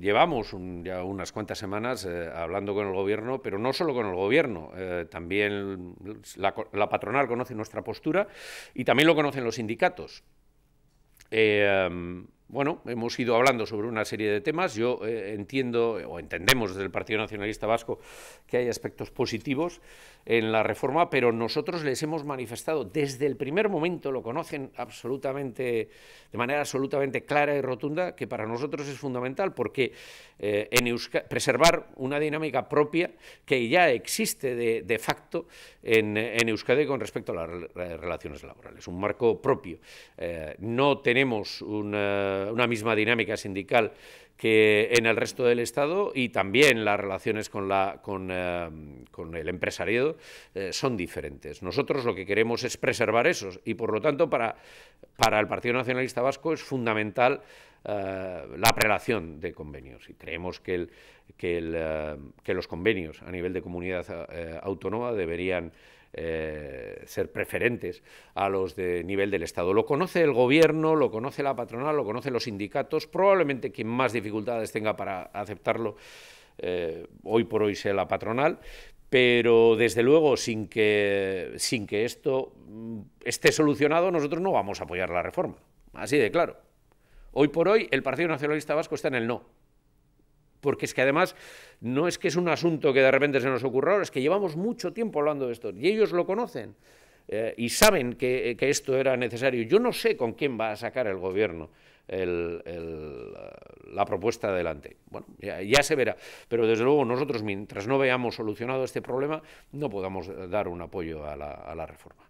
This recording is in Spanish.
Llevamos ya unas cuantas semanas eh, hablando con el Gobierno, pero no solo con el Gobierno, eh, también la, patronal conoce nuestra postura y también lo conocen los sindicatos. Eh, bueno, hemos ido hablando sobre una serie de temas. Yo eh, entiendo o entendemos desde el Partido Nacionalista Vasco que hay aspectos positivos en la reforma, pero nosotros les hemos manifestado desde el primer momento, lo conocen absolutamente, de manera absolutamente clara y rotunda, que para nosotros es fundamental porque eh, en preservar una dinámica propia que ya existe de, facto en, Euskadi con respecto a las relaciones laborales, un marco propio. Eh, no tenemos un eh, una misma dinámica sindical que en el resto del Estado y también las relaciones con, la, con, eh, el empresariado eh, son diferentes. Nosotros lo que queremos es preservar esos y, por lo tanto, para, para el Partido Nacionalista Vasco es fundamental la prelación de convenios y creemos que, que, que, los convenios a nivel de comunidad autónoma deberían eh, ser preferentes a los de nivel del Estado. Lo conoce el Gobierno, lo conoce la patronal, lo conocen los sindicatos. Probablemente quien más dificultades tenga para aceptarlo eh, hoy por hoy sea la patronal, pero desde luego sin que, sin que esto mm, esté solucionado nosotros no vamos a apoyar la reforma, así de claro. Hoy por hoy el Partido Nacionalista Vasco está en el no porque es que además no es que es un asunto que de repente se nos ocurra, es que llevamos mucho tiempo hablando de esto y ellos lo conocen eh, y saben eh, que, esto era necesario. Yo no sé con quién va a sacar el gobierno eh, la propuesta adelante. Bueno, ya, se verá, pero desde luego nosotros mientras no veamos solucionado este problema no podamos dar un apoyo a la reforma.